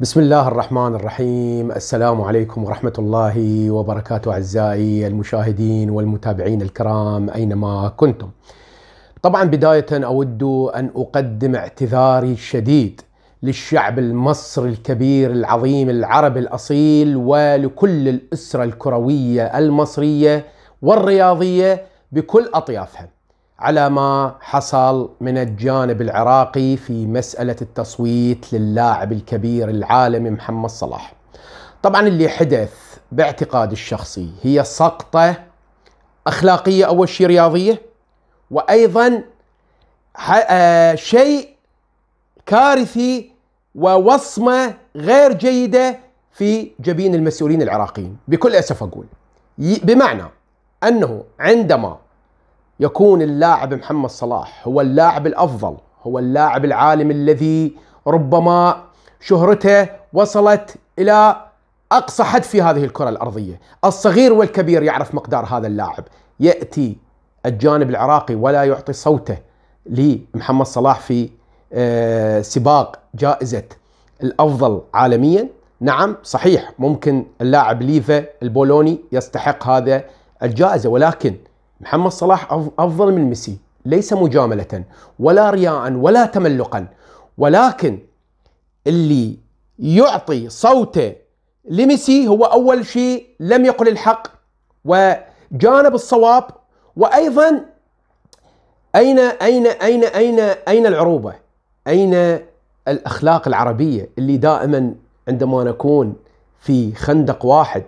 بسم الله الرحمن الرحيم السلام عليكم ورحمة الله وبركاته أعزائي المشاهدين والمتابعين الكرام أينما كنتم طبعا بداية أود أن أقدم اعتذاري الشديد للشعب المصري الكبير العظيم العربي الأصيل ولكل الأسرة الكروية المصرية والرياضية بكل أطيافها على ما حصل من الجانب العراقي في مسألة التصويت للاعب الكبير العالمي محمد صلاح طبعا اللي حدث باعتقادي الشخصي هي سقطة أخلاقية أول شيء رياضية وأيضا آه، شيء كارثي ووصمة غير جيدة في جبين المسؤولين العراقيين بكل أسف أقول بمعنى أنه عندما يكون اللاعب محمد صلاح هو اللاعب الافضل هو اللاعب العالم الذي ربما شهرته وصلت الى اقصى حد في هذه الكره الارضيه، الصغير والكبير يعرف مقدار هذا اللاعب، ياتي الجانب العراقي ولا يعطي صوته لمحمد صلاح في آه، سباق جائزه الافضل عالميا، نعم صحيح ممكن اللاعب ليفا البولوني يستحق هذا الجائزه ولكن محمد صلاح افضل من ميسي ليس مجامله ولا رياء ولا تملقا ولكن اللي يعطي صوته لميسي هو اول شيء لم يقل الحق وجانب الصواب وايضا اين اين اين اين اين العروبه؟ اين الاخلاق العربيه اللي دائما عندما نكون في خندق واحد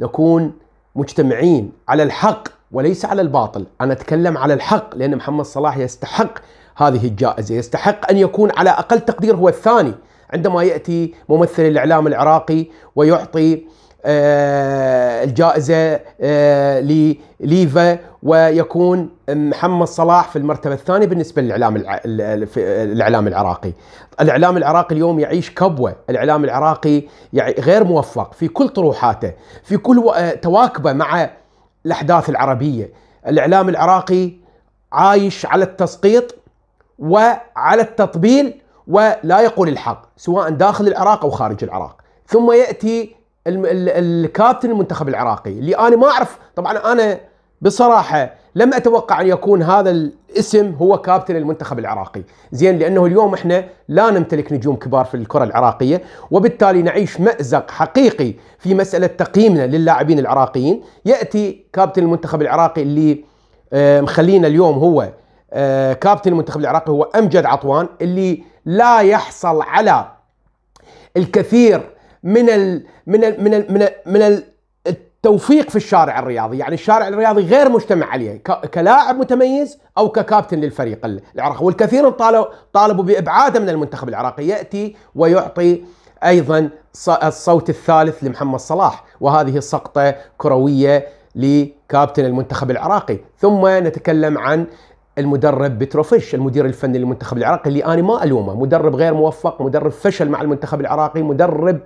نكون مجتمعين على الحق وليس على الباطل أنا أتكلم على الحق لأن محمد صلاح يستحق هذه الجائزة يستحق أن يكون على أقل تقدير هو الثاني عندما يأتي ممثل الإعلام العراقي ويعطي آه، الجائزة آه، لليفا ويكون محمد صلاح في المرتبة الثانية بالنسبة للإعلام الإعلام العراقي الإعلام العراقي اليوم يعيش كبوة الإعلام العراقي غير موفق في كل طروحاته في كل آه، تواكبه مع الاحداث العربيه، الاعلام العراقي عايش على التسقيط وعلى التطبيل ولا يقول الحق سواء داخل العراق او خارج العراق، ثم ياتي الكابتن المنتخب العراقي اللي انا ما اعرف طبعا انا بصراحه لم اتوقع ان يكون هذا اسم هو كابتن المنتخب العراقي زين لانه اليوم احنا لا نمتلك نجوم كبار في الكره العراقيه وبالتالي نعيش مازق حقيقي في مساله تقييمنا للاعبين العراقيين ياتي كابتن المنتخب العراقي اللي آه، مخلينا اليوم هو آه، كابتن المنتخب العراقي هو امجد عطوان اللي لا يحصل على الكثير من ال من ال من ال من, ال من الـ توفيق في الشارع الرياضي يعني الشارع الرياضي غير مجتمع عليه كلاعب متميز أو ككابتن للفريق العراقي والكثير طالبوا بإبعاده من المنتخب العراقي يأتي ويعطي أيضا الصوت الثالث لمحمد صلاح وهذه سقطة كروية لكابتن المنتخب العراقي ثم نتكلم عن المدرب بتروفيش المدير الفني للمنتخب العراقي اللي انا ما الومه مدرب غير موفق مدرب فشل مع المنتخب العراقي مدرب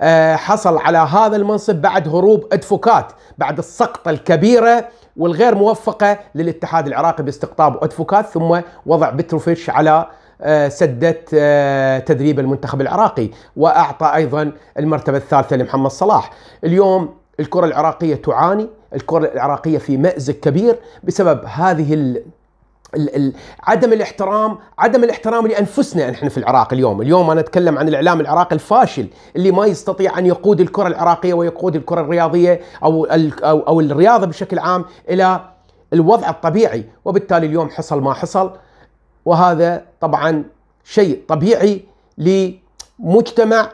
آه، حصل على هذا المنصب بعد هروب ادفوكات بعد السقطه الكبيره والغير موفقه للاتحاد العراقي باستقطاب ادفوكات ثم وضع بتروفيش على آه، سدة آه، تدريب المنتخب العراقي وأعطى أيضا المرتبة الثالثة لمحمد صلاح اليوم الكرة العراقية تعاني الكرة العراقية في مأزق كبير بسبب هذه عدم الاحترام عدم الاحترام لانفسنا نحن في العراق اليوم اليوم انا اتكلم عن الاعلام العراقي الفاشل اللي ما يستطيع ان يقود الكره العراقيه ويقود الكره الرياضيه او او, أو الرياضه بشكل عام الى الوضع الطبيعي وبالتالي اليوم حصل ما حصل وهذا طبعا شيء طبيعي لمجتمع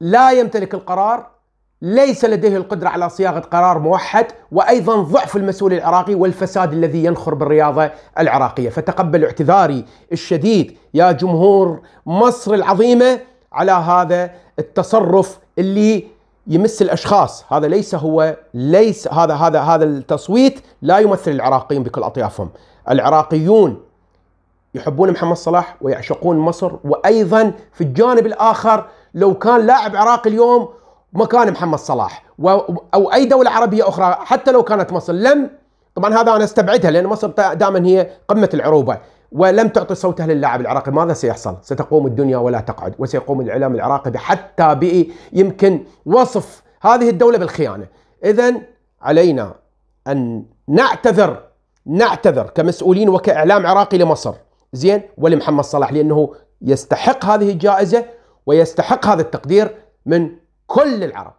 لا يمتلك القرار ليس لديه القدرة على صياغة قرار موحد وأيضا ضعف المسؤول العراقي والفساد الذي ينخر بالرياضة العراقية فتقبل اعتذاري الشديد يا جمهور مصر العظيمة على هذا التصرف اللي يمس الاشخاص هذا ليس هو ليس هذا هذا هذا التصويت لا يمثل العراقيين بكل اطيافهم العراقيون يحبون محمد صلاح ويعشقون مصر وايضا في الجانب الاخر لو كان لاعب عراقي اليوم مكان محمد صلاح او اي دوله عربيه اخرى حتى لو كانت مصر لم طبعا هذا انا استبعدها لان مصر دائما هي قمه العروبه ولم تعطي صوتها للاعب العراقي ماذا سيحصل؟ ستقوم الدنيا ولا تقعد وسيقوم الاعلام العراقي بحتى بئي يمكن وصف هذه الدوله بالخيانه اذا علينا ان نعتذر نعتذر كمسؤولين وكاعلام عراقي لمصر زين ولمحمد صلاح لانه يستحق هذه الجائزه ويستحق هذا التقدير من كل العرب